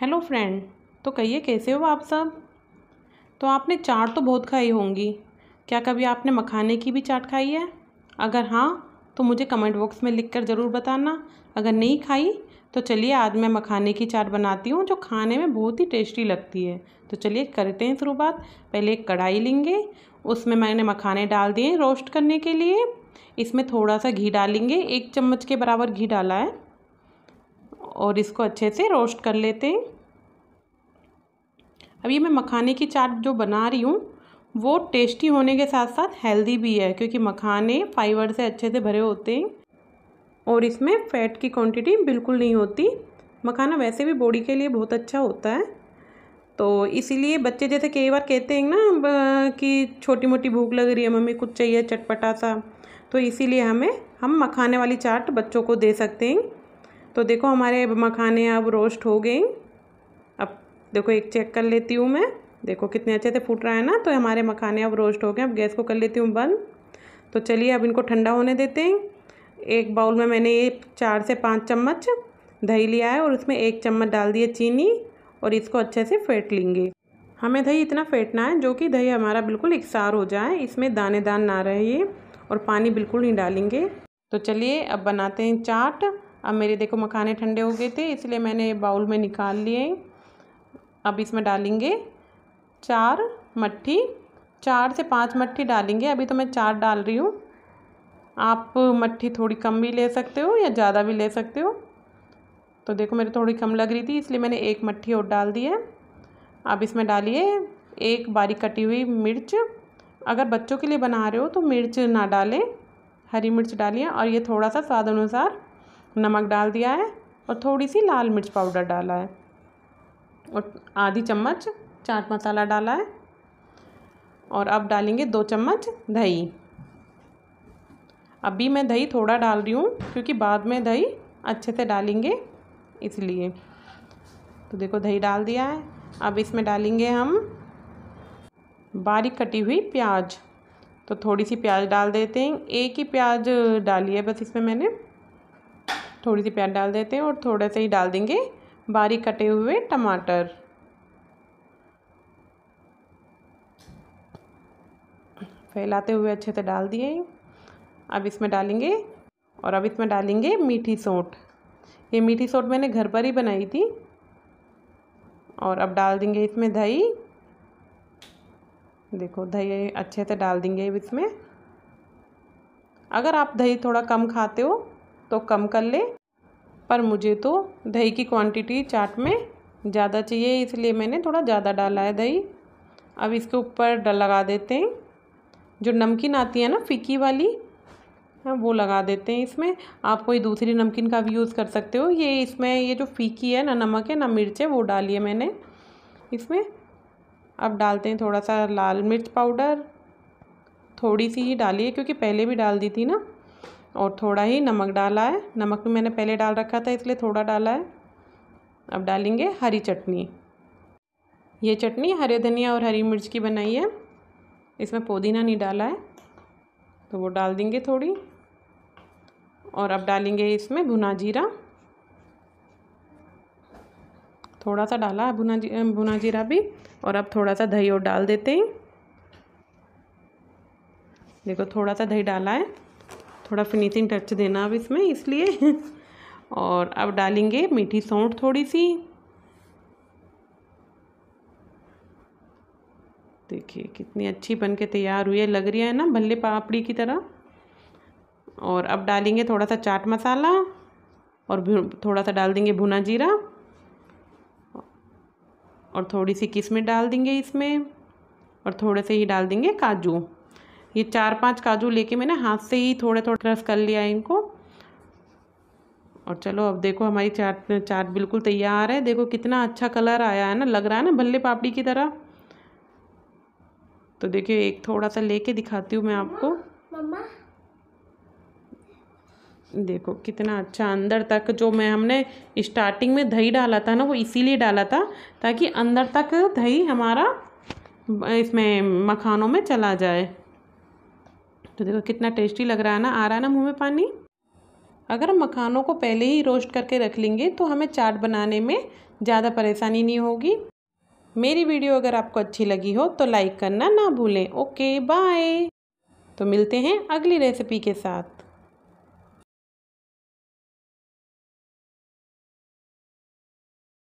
hello friend तो कहिए कैसे हो आप सब तो आपने चाट तो बहुत खाई होंगी क्या कभी आपने मखाने की भी चाट खाई है अगर हाँ तो मुझे कमेंट बॉक्स में लिख कर ज़रूर बताना अगर नहीं खाई तो चलिए आज मैं मखाने की चाट बनाती हूँ जो खाने में बहुत ही टेस्टी लगती है तो चलिए करते हैं शुरुआत पहले एक कढ़ाई लेंगे उसमें मैंने मखाने डाल दिए रोस्ट करने के लिए इसमें थोड़ा सा घी डालेंगे एक चम्मच के बराबर घी डाला है और इसको अच्छे से रोस्ट कर लेते हैं अभी मैं मखाने की चाट जो बना रही हूँ वो टेस्टी होने के साथ साथ हेल्दी भी है क्योंकि मखाने फाइबर से अच्छे से भरे होते हैं और इसमें फ़ैट की क्वांटिटी बिल्कुल नहीं होती मखाना वैसे भी बॉडी के लिए बहुत अच्छा होता है तो इसीलिए बच्चे जैसे कई बार कहते हैं ना कि छोटी मोटी भूख लग रही है मम्मी कुछ चाहिए चटपटा सा तो इसीलिए हमें हम मखाने वाली चाट बच्चों को दे सकते हैं तो देखो हमारे मखाने अब रोस्ट हो गई अब देखो एक चेक कर लेती हूँ मैं देखो कितने अच्छे से फूट रहा है ना तो हमारे मखाने अब रोस्ट हो गए अब गैस को कर लेती हूँ बंद तो चलिए अब इनको ठंडा होने देते हैं एक बाउल में मैंने ये चार से पाँच चम्मच दही लिया है और उसमें एक चम्मच डाल दिए चीनी और इसको अच्छे से फेंट लेंगे हमें दही इतना फेंटना है जो कि दही हमारा बिल्कुल इकसार हो जाए इसमें दान ना रहे और पानी बिल्कुल नहीं डालेंगे तो चलिए अब बनाते हैं चाट अब मेरे देखो मखाने ठंडे हो गए थे इसलिए मैंने बाउल में निकाल लिए अब इसमें डालेंगे चार मट्ठी चार से पाँच मट्ठी डालेंगे अभी तो मैं चार डाल रही हूँ आप मट्ठी थोड़ी कम भी ले सकते हो या ज़्यादा भी ले सकते हो तो देखो मेरे थोड़ी कम लग रही थी इसलिए मैंने एक मट्ठी और डाल दी है अब इसमें डालिए एक बारीक कटी हुई मिर्च अगर बच्चों के लिए बना रहे हो तो मिर्च ना डालें हरी मिर्च डालिए और ये थोड़ा सा स्वाद अनुसार नमक डाल दिया है और थोड़ी सी लाल मिर्च पाउडर डाला है और आधी चम्मच चाट मसाला डाला है और अब डालेंगे दो चम्मच दही अभी मैं दही थोड़ा डाल रही हूँ क्योंकि बाद में दही अच्छे से डालेंगे इसलिए तो देखो दही डाल दिया है अब इसमें डालेंगे हम बारीक कटी हुई प्याज तो थोड़ी सी प्याज डाल देते हैं एक ही प्याज डाली है बस इसमें मैंने थोड़ी सी प्याज डाल देते हैं और थोड़े से ही डाल देंगे बारीक कटे हुए टमाटर फैलाते हुए अच्छे से डाल दिए अब इसमें डालेंगे और अब इसमें डालेंगे मीठी सोट ये मीठी सोट मैंने घर पर ही बनाई थी और अब डाल देंगे इसमें दही देखो दही अच्छे से डाल देंगे अब इसमें अगर आप दही थोड़ा कम खाते हो तो कम कर ले पर मुझे तो दही की क्वांटिटी चाट में ज़्यादा चाहिए इसलिए मैंने थोड़ा ज़्यादा डाला है दही अब इसके ऊपर लगा देते हैं जो नमकीन आती है ना फीकी वाली हाँ वो लगा देते हैं इसमें आप कोई दूसरी नमकीन का भी यूज़ कर सकते हो ये इसमें ये जो फीकी है ना नमक है ना मिर्च है वो डाली है मैंने इसमें अब डालते हैं थोड़ा सा लाल मिर्च पाउडर थोड़ी सी ही डाली है क्योंकि पहले भी डाल दी थी ना और थोड़ा ही नमक डाला है नमक भी मैंने पहले डाल रखा था इसलिए थोड़ा डाला है अब डालेंगे हरी चटनी ये चटनी हरे धनिया और हरी मिर्च की बनाई है इसमें पुदीना नहीं डाला है तो वो डाल देंगे थोड़ी और अब डालेंगे इसमें भुना जीरा थोड़ा सा डाला है भुना जी भुना जीरा भी और अब थोड़ा सा दही और डाल देते हैं देखो थोड़ा सा दही डाला है थोड़ा फिनिशिंग टच देना अब इसमें इसलिए और अब डालेंगे मीठी सौंठ थोड़ी सी देखिए कितनी अच्छी बन के तैयार हुई है लग रही है ना भल्ले पापड़ी की तरह और अब डालेंगे थोड़ा सा चाट मसाला और थोड़ा सा डाल देंगे भुना जीरा और थोड़ी सी किशमिश डाल देंगे इसमें और थोड़े से ही डाल देंगे काजू ये चार पांच काजू लेके मैंने हाथ से ही थोड़े थोड़े क्रश कर लिया है इनको और चलो अब देखो हमारी चाट चाट बिल्कुल तैयार है देखो कितना अच्छा कलर आया है ना लग रहा है ना भल्ले पापड़ी की तरह तो देखिए एक थोड़ा सा लेके दिखाती हूँ मैं आपको देखो कितना अच्छा अंदर तक जो मैं हमने स्टार्टिंग में दही डाला था ना वो इसीलिए डाला था ताकि अंदर तक दही हमारा इसमें मखानों में चला जाए तो देखो कितना टेस्टी लग रहा है ना आ रहा है ना मुँह में पानी अगर हम मखानों को पहले ही रोस्ट करके रख लेंगे तो हमें चाट बनाने में ज़्यादा परेशानी नहीं होगी मेरी वीडियो अगर आपको अच्छी लगी हो तो लाइक करना ना भूलें ओके बाय तो मिलते हैं अगली रेसिपी के साथ